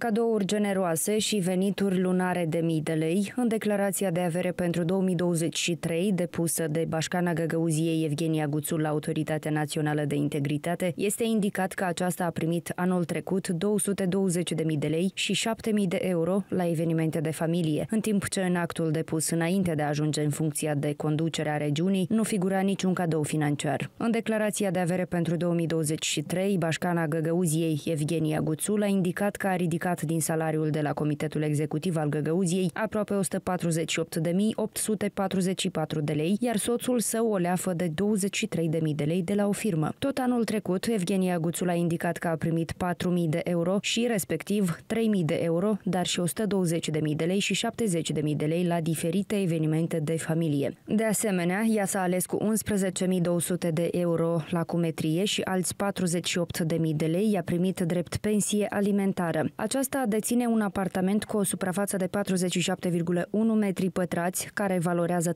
Cadouri generoase și venituri lunare de mii de lei, în declarația de avere pentru 2023 depusă de Bașcana Găgăuziei Evgenia Guțul la Autoritatea Națională de Integritate, este indicat că aceasta a primit anul trecut 220.000 de lei și 7.000 de euro la evenimente de familie, în timp ce în actul depus înainte de a ajunge în funcția de conducere a regiunii nu figura niciun cadou financiar. În declarația de avere pentru 2023, Bașcana Găgăuziei Evgenia Guțul a indicat că a ridicat ridicat din salariul de la Comitetul Executiv al Găgăuziei aproape 148.844 de lei, iar soțul său o leafă de 23.000 de lei de la o firmă. Tot anul trecut, Evgenia Guțul a indicat că a primit 4.000 de euro și respectiv 3.000 de euro, dar și 120.000 de lei și 70.000 de lei la diferite evenimente de familie. De asemenea, ea s-a ales cu 11.200 de euro la cumetrie și alți 48.000 de lei i-a primit drept pensie alimentară. Aceasta aceasta deține un apartament cu o suprafață de 47,1 metri pătrați, care valorează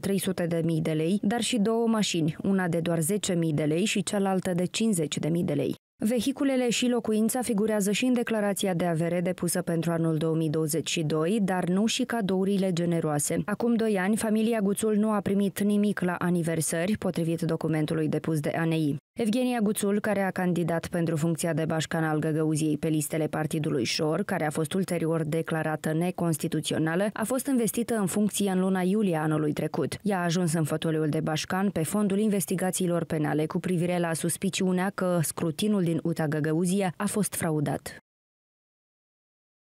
300.000 de lei, dar și două mașini, una de doar 10.000 de lei și cealaltă de 50.000 de lei. Vehiculele și locuința figurează și în declarația de avere depusă pentru anul 2022, dar nu și cadourile generoase. Acum doi ani, familia Guțul nu a primit nimic la aniversări, potrivit documentului depus de ANEI. Evgenia Guțul, care a candidat pentru funcția de bașcan al Găgăuziei pe listele partidului Șor, care a fost ulterior declarată neconstituțională, a fost investită în funcție în luna iulie anului trecut. Ea a ajuns în fotoliul de bașcan pe fondul investigațiilor penale cu privire la suspiciunea că scrutinul din UTA Găgăuzia a fost fraudat.